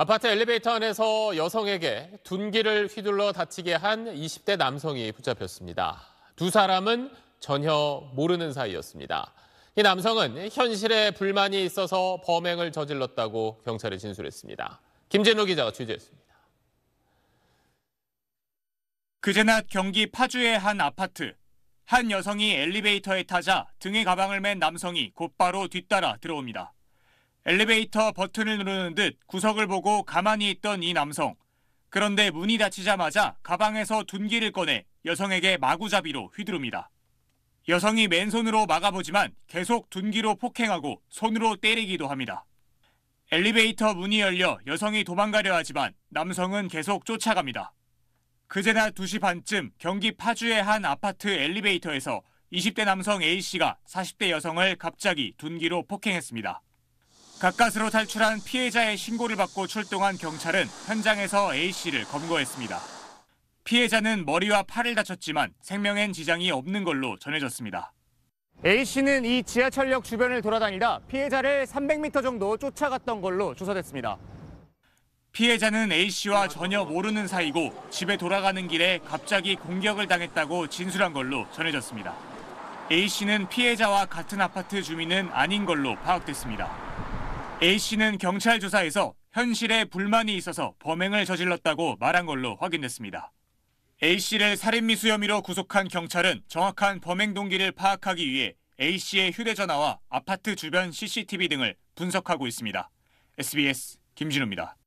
아파트 엘리베이터 안에서 여성에게 둔기를 휘둘러 다치게 한 20대 남성이 붙잡혔습니다. 두 사람은 전혀 모르는 사이였습니다. 이 남성은 현실에 불만이 있어서 범행을 저질렀다고 경찰에 진술했습니다. 김진우 기자가 취재했습니다. 그제 낮 경기 파주의 한 아파트. 한 여성이 엘리베이터에 타자 등에 가방을 맨 남성이 곧바로 뒤따라 들어옵니다. 엘리베이터 버튼을 누르는 듯 구석을 보고 가만히 있던 이 남성. 그런데 문이 닫히자마자 가방에서 둔기를 꺼내 여성에게 마구잡이로 휘두릅니다. 여성이 맨손으로 막아보지만 계속 둔기로 폭행하고 손으로 때리기도 합니다. 엘리베이터 문이 열려 여성이 도망가려 하지만 남성은 계속 쫓아갑니다. 그제나 2시 반쯤 경기 파주의 한 아파트 엘리베이터에서 20대 남성 A씨가 40대 여성을 갑자기 둔기로 폭행했습니다. 가까스로 탈출한 피해자의 신고를 받고 출동한 경찰은 현장에서 A씨를 검거했습니다. 피해자는 머리와 팔을 다쳤지만 생명엔 지장이 없는 걸로 전해졌습니다. A씨는 이 지하철역 주변을 돌아다니다 피해자를 300m 정도 쫓아갔던 걸로 조사됐습니다. 피해자는 A씨와 전혀 모르는 사이고 집에 돌아가는 길에 갑자기 공격을 당했다고 진술한 걸로 전해졌습니다. A씨는 피해자와 같은 아파트 주민은 아닌 걸로 파악됐습니다. A씨는 경찰 조사에서 현실에 불만이 있어서 범행을 저질렀다고 말한 걸로 확인됐습니다. A씨를 살인미수 혐의로 구속한 경찰은 정확한 범행 동기를 파악하기 위해 A씨의 휴대전화와 아파트 주변 CCTV 등을 분석하고 있습니다. SBS 김진우입니다.